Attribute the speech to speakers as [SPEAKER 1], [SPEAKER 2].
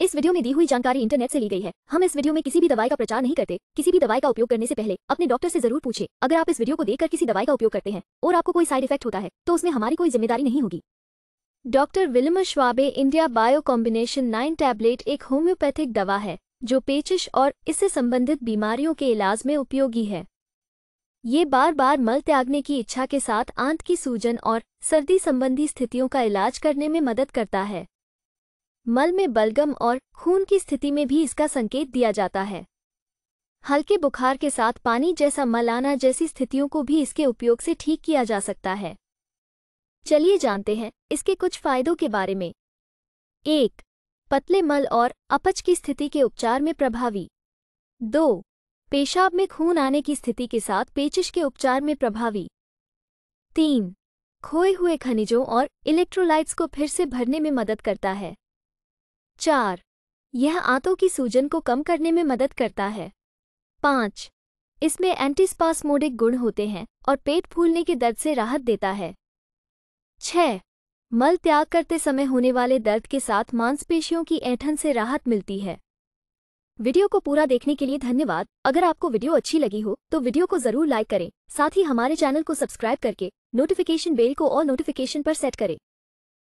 [SPEAKER 1] इस वीडियो में दी हुई जानकारी इंटरनेट से ली गई है हम इस वीडियो में किसी भी दवाई का प्रचार नहीं करते किसी भी दवाई का उपयोग करने से पहले अपने डॉक्टर से जरूर पूछे अगर आप इस वीडियो को देखकर किसी दवाई का उपयोग करते हैं और आपको कोई साइड इफेक्ट होता है तो उसमें हमारी कोई जिम्मेदारी नहीं होगी doctor Willmar Schwabe India bio combination nine tablet एक होम्योपैथिक दवा है जो पेचिश और इससे संबंधित बीमारियों के इलाज में उपयोगी है ये बार बार मल त्यागने की इच्छा के साथ आंत की सूजन और सर्दी संबंधी स्थितियों का इलाज करने में मदद करता है मल में बलगम और खून की स्थिति में भी इसका संकेत दिया जाता है हल्के बुखार के साथ पानी जैसा मल आना जैसी स्थितियों को भी इसके उपयोग से ठीक किया जा सकता है चलिए जानते हैं इसके कुछ फायदों के बारे में एक पतले मल और अपच की स्थिति के उपचार में प्रभावी दो पेशाब में खून आने की स्थिति के साथ पेचिश के उपचार में प्रभावी तीन खोए हुए खनिजों और इलेक्ट्रोलाइट्स को फिर से भरने में मदद करता है चार यह आंतों की सूजन को कम करने में मदद करता है पाँच इसमें एंटीस्पास्मोडिक गुण होते हैं और पेट फूलने के दर्द से राहत देता है छ मल त्याग करते समय होने वाले दर्द के साथ मांसपेशियों की ऐठन से राहत मिलती है वीडियो को पूरा देखने के लिए धन्यवाद अगर आपको वीडियो अच्छी लगी हो तो वीडियो को जरूर लाइक करें साथ ही हमारे चैनल को सब्सक्राइब करके नोटिफिकेशन बेल को और नोटिफिकेशन पर सेट करें